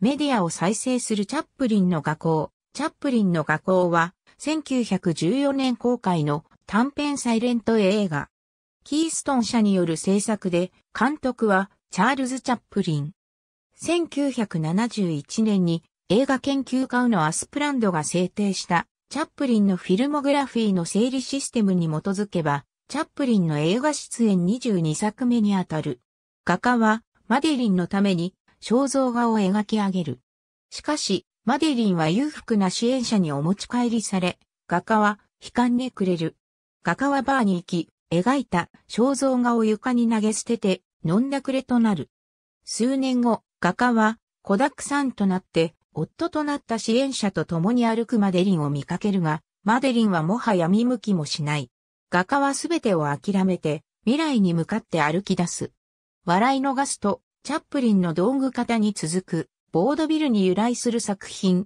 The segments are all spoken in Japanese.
メディアを再生するチャップリンの画校。チャップリンの画校は、1914年公開の短編サイレント映画。キーストン社による制作で、監督はチャールズ・チャップリン。1971年に映画研究家のアスプランドが制定したチャップリンのフィルモグラフィーの整理システムに基づけば、チャップリンの映画出演22作目にあたる。画家はマデリンのために肖像画を描き上げる。しかし、マデリンは裕福な支援者にお持ち帰りされ、画家は悲観でくれる。画家はバーに行き、描いた肖像画を床に投げ捨てて、飲んだくれとなる。数年後、画家は、子沢山さんとなって、夫となった支援者と共に歩くマデリンを見かけるが、マデリンはもはや見向きもしない。画家はすべてを諦めて、未来に向かって歩き出す。笑い逃すと、チャップリンの道具型に続く、ボードビルに由来する作品。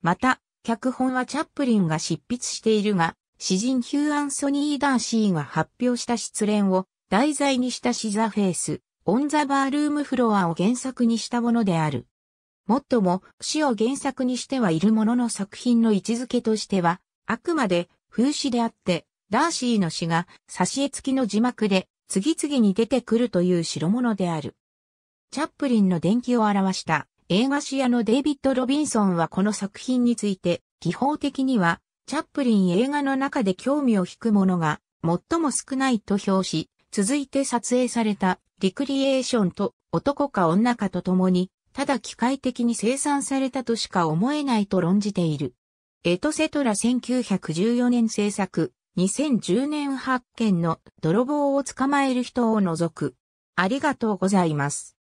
また、脚本はチャップリンが執筆しているが、詩人ヒュー・アンソニー・ダーシーが発表した失恋を題材にしたシザフェイス、オン・ザ・バールーム・フロアを原作にしたものである。もっとも、詩を原作にしてはいるものの作品の位置づけとしては、あくまで風刺であって、ダーシーの詩が挿絵付きの字幕で次々に出てくるという代物である。チャップリンの伝記を表した映画史屋のデイビッド・ロビンソンはこの作品について、基本的には、チャップリン映画の中で興味を引くものが最も少ないと評し、続いて撮影されたリクリエーションと男か女かと共に、ただ機械的に生産されたとしか思えないと論じている。エトセトラ1914年制作、2010年発見の泥棒を捕まえる人を除く。ありがとうございます。